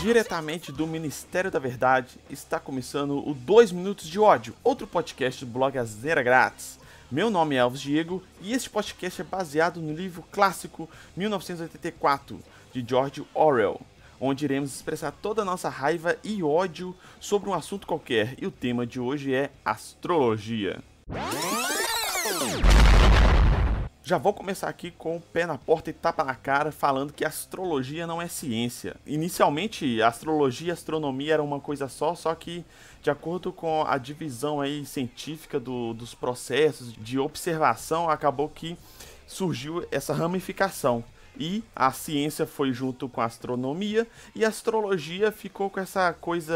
Diretamente do Ministério da Verdade, está começando o 2 Minutos de Ódio, outro podcast do blog Azera Grátis. Meu nome é Alves Diego e este podcast é baseado no livro clássico 1984, de George Orwell, onde iremos expressar toda a nossa raiva e ódio sobre um assunto qualquer, e o tema de hoje é astrologia. Já vou começar aqui com o pé na porta e tapa na cara, falando que astrologia não é ciência. Inicialmente, astrologia e astronomia eram uma coisa só, só que de acordo com a divisão aí científica do, dos processos de observação, acabou que surgiu essa ramificação. E a ciência foi junto com a astronomia e a astrologia ficou com essa coisa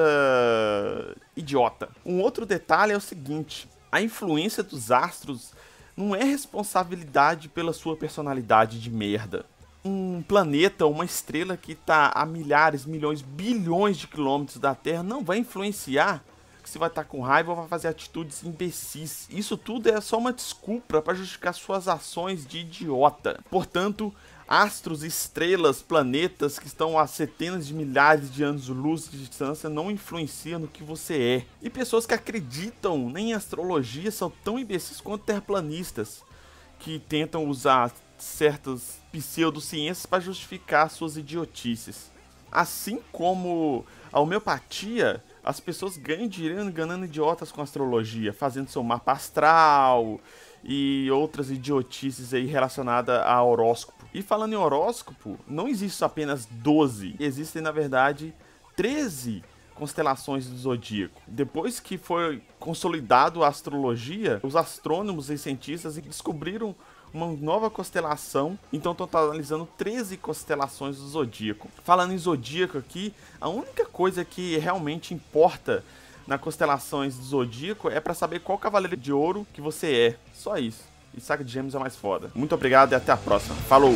idiota. Um outro detalhe é o seguinte: a influência dos astros não é responsabilidade pela sua personalidade de merda. Um planeta, uma estrela que está a milhares, milhões, bilhões de quilômetros da Terra não vai influenciar que você vai estar com raiva ou vai fazer atitudes imbecis. Isso tudo é só uma desculpa para justificar suas ações de idiota. Portanto, astros, estrelas, planetas que estão a centenas de milhares de anos-luz de distância não influenciam no que você é. E pessoas que acreditam nem em astrologia são tão imbecis quanto terraplanistas, que tentam usar certas pseudociências para justificar suas idiotices. Assim como a homeopatia as pessoas ganham dinheiro enganando idiotas com astrologia, fazendo seu mapa astral e outras idiotices aí relacionadas a horóscopo. E falando em horóscopo, não existe apenas 12, existem na verdade 13 constelações do zodíaco. Depois que foi consolidado a astrologia, os astrônomos e cientistas descobriram uma nova constelação, então totalizando 13 constelações do Zodíaco. Falando em Zodíaco aqui, a única coisa que realmente importa na constelações do Zodíaco é para saber qual Cavaleiro de Ouro que você é, só isso. E Saca de Gêmeos é mais foda. Muito obrigado e até a próxima. Falou!